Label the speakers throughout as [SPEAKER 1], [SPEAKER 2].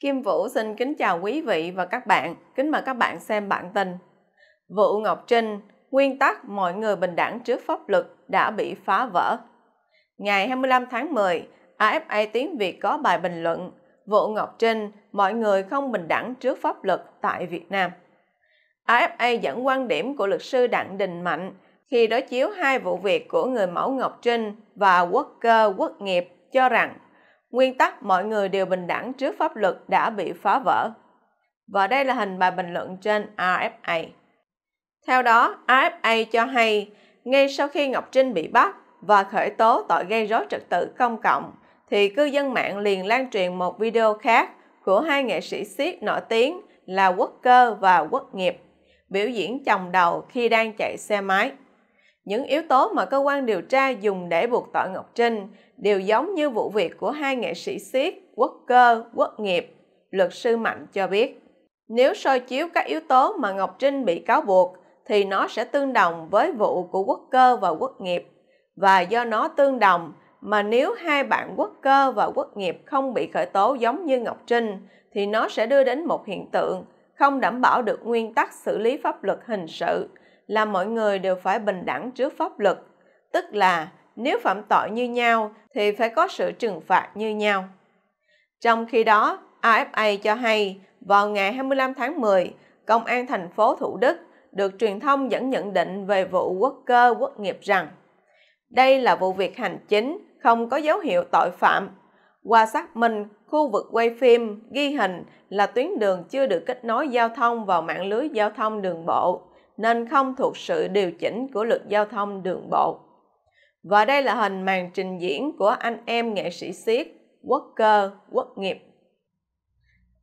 [SPEAKER 1] Kim Vũ xin kính chào quý vị và các bạn, kính mời các bạn xem bản tin. Vụ Ngọc Trinh, nguyên tắc mọi người bình đẳng trước pháp luật đã bị phá vỡ. Ngày 25 tháng 10, AFA Tiếng Việt có bài bình luận Vụ Ngọc Trinh, mọi người không bình đẳng trước pháp luật tại Việt Nam. AFA dẫn quan điểm của luật sư Đặng Đình Mạnh khi đối chiếu hai vụ việc của người mẫu Ngọc Trinh và quốc cơ quốc nghiệp cho rằng nguyên tắc mọi người đều bình đẳng trước pháp luật đã bị phá vỡ. Và đây là hình bài bình luận trên RFA. Theo đó, RFA cho hay, ngay sau khi Ngọc Trinh bị bắt và khởi tố tội gây rối trật tự công cộng, thì cư dân mạng liền lan truyền một video khác của hai nghệ sĩ siết nổi tiếng là Quốc Cơ và Quốc Nghiệp, biểu diễn chồng đầu khi đang chạy xe máy. Những yếu tố mà cơ quan điều tra dùng để buộc tội Ngọc Trinh đều giống như vụ việc của hai nghệ sĩ siết quốc cơ, quốc nghiệp, luật sư Mạnh cho biết. Nếu soi chiếu các yếu tố mà Ngọc Trinh bị cáo buộc, thì nó sẽ tương đồng với vụ của quốc cơ và quốc nghiệp. Và do nó tương đồng, mà nếu hai bạn quốc cơ và quốc nghiệp không bị khởi tố giống như Ngọc Trinh, thì nó sẽ đưa đến một hiện tượng không đảm bảo được nguyên tắc xử lý pháp luật hình sự là mọi người đều phải bình đẳng trước pháp luật, tức là nếu phạm tội như nhau thì phải có sự trừng phạt như nhau. Trong khi đó, AFA cho hay vào ngày 25 tháng 10, Công an thành phố Thủ Đức được truyền thông dẫn nhận định về vụ quốc cơ quốc nghiệp rằng đây là vụ việc hành chính không có dấu hiệu tội phạm. Qua xác minh, khu vực quay phim, ghi hình là tuyến đường chưa được kết nối giao thông vào mạng lưới giao thông đường bộ, nên không thuộc sự điều chỉnh của luật giao thông đường bộ. Và đây là hình màn trình diễn của anh em nghệ sĩ siết, quốc cơ, quốc nghiệp.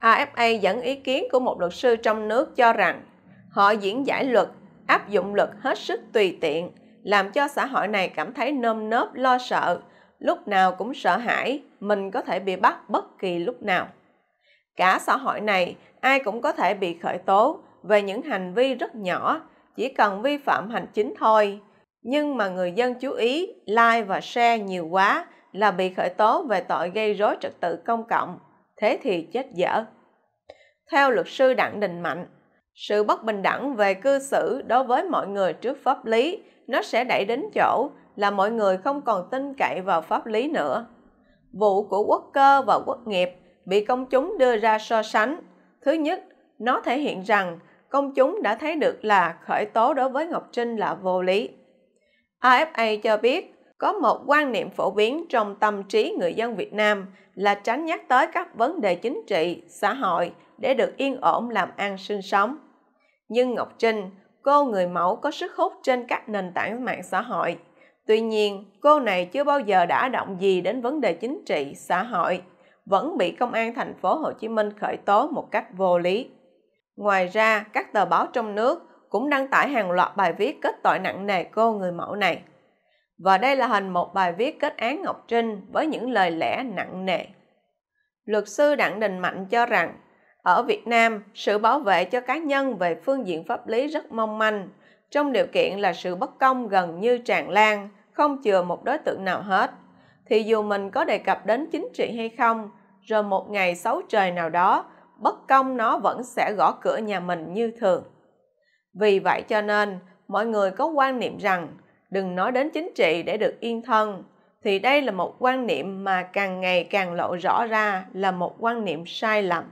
[SPEAKER 1] AFA dẫn ý kiến của một luật sư trong nước cho rằng họ diễn giải luật, áp dụng luật hết sức tùy tiện, làm cho xã hội này cảm thấy nơm nớp lo sợ, lúc nào cũng sợ hãi mình có thể bị bắt bất kỳ lúc nào. Cả xã hội này ai cũng có thể bị khởi tố về những hành vi rất nhỏ, chỉ cần vi phạm hành chính thôi. Nhưng mà người dân chú ý like và share nhiều quá là bị khởi tố về tội gây rối trật tự công cộng, thế thì chết dở. Theo luật sư Đặng Đình Mạnh, sự bất bình đẳng về cư xử đối với mọi người trước pháp lý nó sẽ đẩy đến chỗ là mọi người không còn tin cậy vào pháp lý nữa. Vụ của quốc cơ và quốc nghiệp bị công chúng đưa ra so sánh. Thứ nhất, nó thể hiện rằng công chúng đã thấy được là khởi tố đối với Ngọc Trinh là vô lý. AFA cho biết, có một quan niệm phổ biến trong tâm trí người dân Việt Nam là tránh nhắc tới các vấn đề chính trị, xã hội để được yên ổn làm ăn sinh sống. Nhưng Ngọc Trinh, cô người mẫu có sức hút trên các nền tảng mạng xã hội. Tuy nhiên, cô này chưa bao giờ đã động gì đến vấn đề chính trị, xã hội, vẫn bị công an thành phố Hồ Chí Minh khởi tố một cách vô lý. Ngoài ra, các tờ báo trong nước cũng đăng tải hàng loạt bài viết kết tội nặng nề cô người mẫu này. Và đây là hình một bài viết kết án Ngọc Trinh với những lời lẽ nặng nề. Luật sư Đặng Đình Mạnh cho rằng, ở Việt Nam, sự bảo vệ cho cá nhân về phương diện pháp lý rất mong manh, trong điều kiện là sự bất công gần như tràn lan, không chừa một đối tượng nào hết. Thì dù mình có đề cập đến chính trị hay không, rồi một ngày xấu trời nào đó, bất công nó vẫn sẽ gõ cửa nhà mình như thường. Vì vậy cho nên, mọi người có quan niệm rằng đừng nói đến chính trị để được yên thân, thì đây là một quan niệm mà càng ngày càng lộ rõ ra là một quan niệm sai lầm.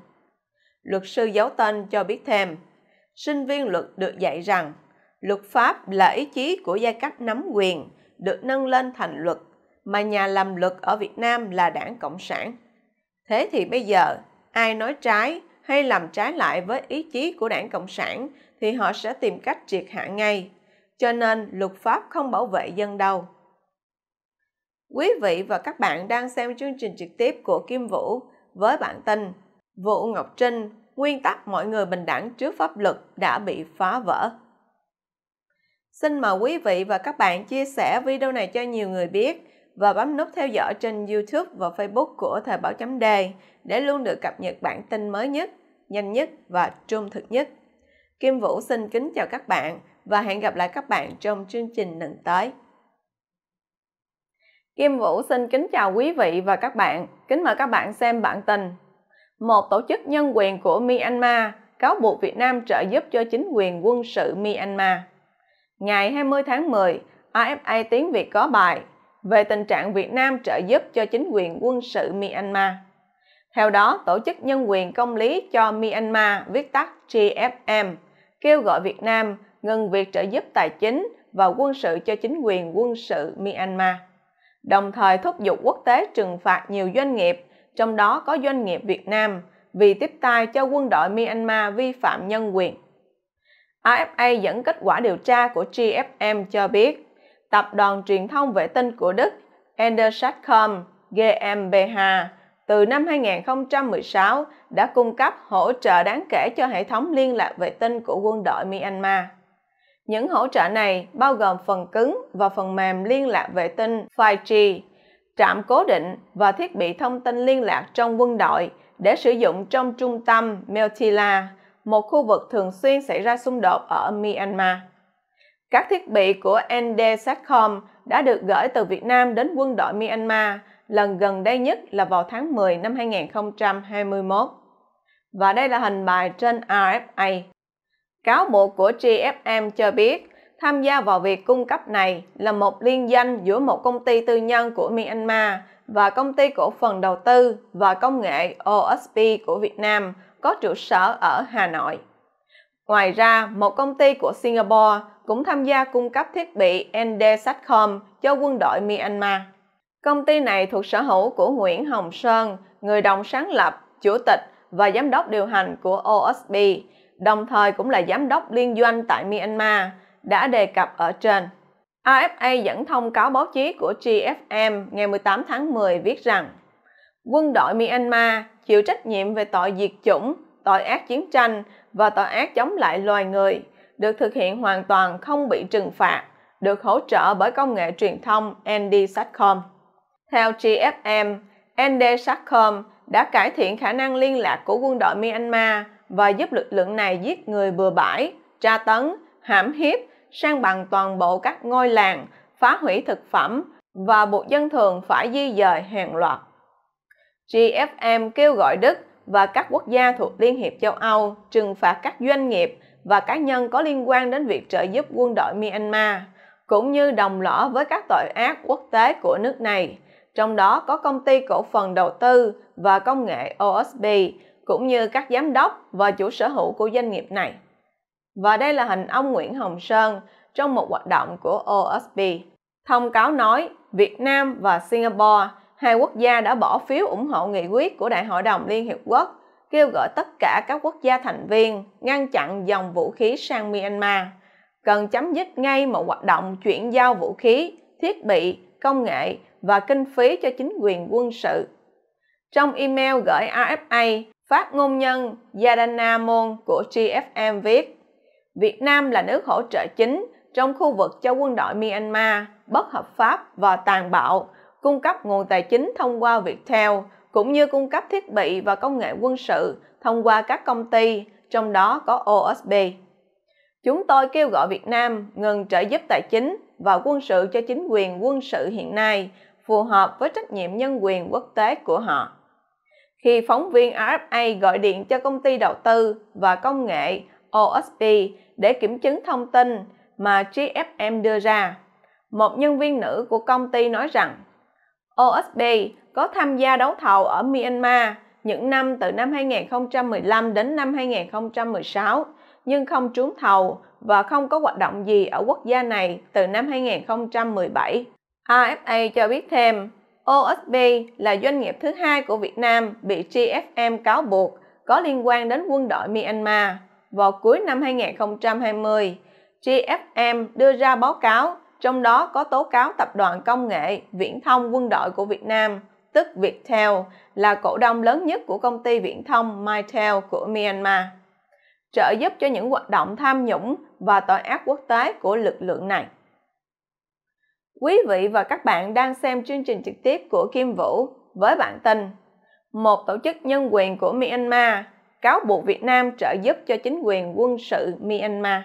[SPEAKER 1] Luật sư giấu tên cho biết thêm, sinh viên luật được dạy rằng luật pháp là ý chí của giai cấp nắm quyền được nâng lên thành luật mà nhà làm luật ở Việt Nam là đảng Cộng sản. Thế thì bây giờ, ai nói trái hay làm trái lại với ý chí của đảng Cộng sản thì họ sẽ tìm cách triệt hạ ngay. Cho nên luật pháp không bảo vệ dân đâu. Quý vị và các bạn đang xem chương trình trực tiếp của Kim Vũ với bản tin Vũ Ngọc Trinh, nguyên tắc mọi người bình đẳng trước pháp luật đã bị phá vỡ. Xin mời quý vị và các bạn chia sẻ video này cho nhiều người biết và bấm nút theo dõi trên YouTube và Facebook của Thời báo chấm đề để luôn được cập nhật bản tin mới nhất, nhanh nhất và trung thực nhất. Kim Vũ xin kính chào các bạn và hẹn gặp lại các bạn trong chương trình lần tới. Kim Vũ xin kính chào quý vị và các bạn. Kính mời các bạn xem bản tin. Một tổ chức nhân quyền của Myanmar cáo buộc Việt Nam trợ giúp cho chính quyền quân sự Myanmar. Ngày 20 tháng 10, AFA tiếng Việt có bài về tình trạng Việt Nam trợ giúp cho chính quyền quân sự Myanmar. Theo đó, Tổ chức Nhân quyền Công lý cho Myanmar viết tắt GFM kêu gọi Việt Nam ngừng việc trợ giúp tài chính và quân sự cho chính quyền quân sự Myanmar, đồng thời thúc giục quốc tế trừng phạt nhiều doanh nghiệp, trong đó có doanh nghiệp Việt Nam, vì tiếp tay cho quân đội Myanmar vi phạm nhân quyền. AFA dẫn kết quả điều tra của GFM cho biết, tập đoàn truyền thông vệ tinh của Đức Endersatcom GmbH từ năm 2016 đã cung cấp hỗ trợ đáng kể cho hệ thống liên lạc vệ tinh của quân đội Myanmar. Những hỗ trợ này bao gồm phần cứng và phần mềm liên lạc vệ tinh 5G, trạm cố định và thiết bị thông tin liên lạc trong quân đội để sử dụng trong trung tâm Meltila, một khu vực thường xuyên xảy ra xung đột ở Myanmar. Các thiết bị của NDSatcom đã được gửi từ Việt Nam đến quân đội Myanmar lần gần đây nhất là vào tháng 10 năm 2021. Và đây là hình bài trên RFA. Cáo buộc của GFM cho biết tham gia vào việc cung cấp này là một liên danh giữa một công ty tư nhân của Myanmar và công ty cổ phần đầu tư và công nghệ OSP của Việt Nam có trụ sở ở Hà Nội. Ngoài ra, một công ty của Singapore cũng tham gia cung cấp thiết bị Endesatcom cho quân đội Myanmar. Công ty này thuộc sở hữu của Nguyễn Hồng Sơn, người đồng sáng lập, chủ tịch và giám đốc điều hành của OSB, đồng thời cũng là giám đốc liên doanh tại Myanmar, đã đề cập ở trên. AFA dẫn thông cáo báo chí của GFM ngày 18 tháng 10 viết rằng quân đội Myanmar chịu trách nhiệm về tội diệt chủng, tội ác chiến tranh và tội ác chống lại loài người – được thực hiện hoàn toàn không bị trừng phạt, được hỗ trợ bởi công nghệ truyền thông Andy Satcom. Theo GFM, Andy Satcom đã cải thiện khả năng liên lạc của quân đội Myanmar và giúp lực lượng này giết người bừa bãi, tra tấn, hãm hiếp, sang bằng toàn bộ các ngôi làng, phá hủy thực phẩm và buộc dân thường phải di dời hàng loạt. GFM kêu gọi Đức và các quốc gia thuộc Liên hiệp châu Âu trừng phạt các doanh nghiệp và cá nhân có liên quan đến việc trợ giúp quân đội Myanmar, cũng như đồng lõa với các tội ác quốc tế của nước này, trong đó có công ty cổ phần đầu tư và công nghệ OSB, cũng như các giám đốc và chủ sở hữu của doanh nghiệp này. Và đây là hình ông Nguyễn Hồng Sơn trong một hoạt động của OSB. Thông cáo nói Việt Nam và Singapore, hai quốc gia đã bỏ phiếu ủng hộ nghị quyết của Đại hội đồng Liên Hiệp Quốc kêu gọi tất cả các quốc gia thành viên ngăn chặn dòng vũ khí sang Myanmar, cần chấm dứt ngay một hoạt động chuyển giao vũ khí, thiết bị, công nghệ và kinh phí cho chính quyền quân sự. Trong email gửi AFA, phát ngôn nhân Yadana Mon của GFM viết, Việt Nam là nước hỗ trợ chính trong khu vực cho quân đội Myanmar bất hợp pháp và tàn bạo, cung cấp nguồn tài chính thông qua Viettel, cũng như cung cấp thiết bị và công nghệ quân sự thông qua các công ty, trong đó có OSB. Chúng tôi kêu gọi Việt Nam ngừng trợ giúp tài chính và quân sự cho chính quyền quân sự hiện nay phù hợp với trách nhiệm nhân quyền quốc tế của họ. Khi phóng viên RFA gọi điện cho công ty đầu tư và công nghệ OSB để kiểm chứng thông tin mà GFM đưa ra, một nhân viên nữ của công ty nói rằng OSB có tham gia đấu thầu ở Myanmar những năm từ năm 2015 đến năm 2016 nhưng không trúng thầu và không có hoạt động gì ở quốc gia này từ năm 2017. AFA cho biết thêm, OSB là doanh nghiệp thứ hai của Việt Nam bị GFM cáo buộc có liên quan đến quân đội Myanmar. Vào cuối năm 2020, GFM đưa ra báo cáo trong đó có tố cáo Tập đoàn Công nghệ Viễn thông Quân đội của Việt Nam, tức Viettel, là cổ đông lớn nhất của công ty viễn thông Mytel của Myanmar, trợ giúp cho những hoạt động tham nhũng và tội ác quốc tế của lực lượng này. Quý vị và các bạn đang xem chương trình trực tiếp của Kim Vũ với bản tin Một tổ chức nhân quyền của Myanmar cáo buộc Việt Nam trợ giúp cho chính quyền quân sự Myanmar.